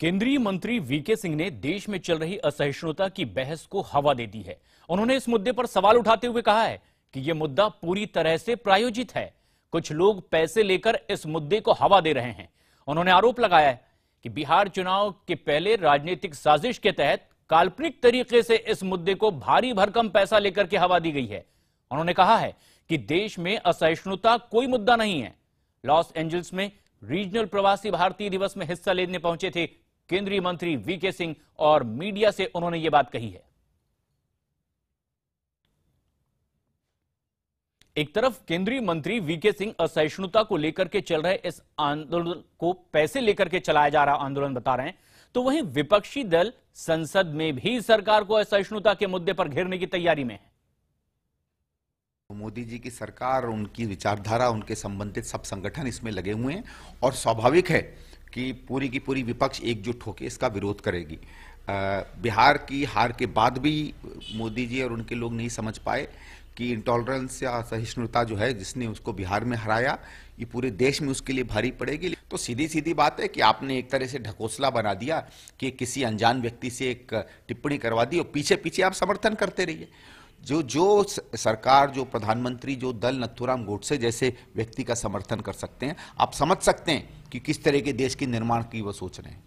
केंद्रीय मंत्री वीके सिंह ने देश में चल रही असहिष्णुता की बहस को हवा दे दी है उन्होंने इस मुद्दे पर सवाल उठाते हुए कहा है कि यह मुद्दा पूरी तरह से प्रायोजित है कुछ लोग पैसे लेकर इस मुद्दे को हवा दे रहे हैं उन्होंने आरोप लगाया है कि बिहार चुनाव के पहले राजनीतिक साजिश के तहत काल्पनिक तरीके से इस मुद्दे को भारी भरकम पैसा लेकर के हवा दी गई है उन्होंने कहा है कि देश में असहिष्णुता कोई मुद्दा नहीं है लॉस एंजल्स में रीजनल प्रवासी भारतीय दिवस में हिस्सा लेने पहुंचे थे केंद्रीय मंत्री वीके सिंह और मीडिया से उन्होंने ये बात कही है एक तरफ केंद्रीय मंत्री वीके सिंह असहिष्णुता को लेकर के चल रहे इस आंदोलन को पैसे लेकर के चलाया जा रहा आंदोलन बता रहे हैं तो वहीं विपक्षी दल संसद में भी सरकार को असहिष्णुता के मुद्दे पर घेरने की तैयारी में है मोदी जी की सरकार उनकी विचारधारा उनके संबंधित सब संगठन इसमें लगे हुए हैं और स्वाभाविक है कि पूरी की पूरी विपक्ष एकजुट होकर इसका विरोध करेगी बिहार की हार के बाद भी मोदी जी और उनके लोग नहीं समझ पाए कि इंटॉलरेंस या सहिष्णुता जो है जिसने उसको बिहार में हराया ये पूरे देश में उसके लिए भारी पड़ेगी तो सीधी सीधी बात है कि आपने एक तरह से ढकोसला बना दिया कि किसी अनजान व्यक्ति से एक टिप्पणी करवा दी और पीछे पीछे आप समर्थन करते रहिए जो जो सरकार जो प्रधानमंत्री जो दल नथुराम गोडसे जैसे व्यक्ति का समर्थन कर सकते हैं आप समझ सकते हैं कि किस तरह के देश के निर्माण की वो सोच रहे हैं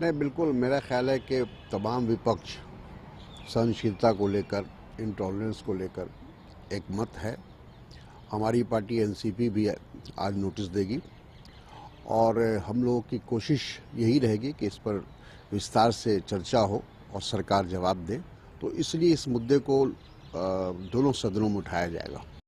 नहीं बिल्कुल मेरा ख्याल है कि तमाम विपक्ष सहनशीलता को लेकर इंटॉलरेंस को लेकर एक मत है हमारी पार्टी एनसीपी भी आज नोटिस देगी और हम लोगों की कोशिश यही रहेगी कि इस पर विस्तार से चर्चा हो और सरकार जवाब दे तो इसलिए इस मुद्दे को दोनों सदनों में उठाया जाएगा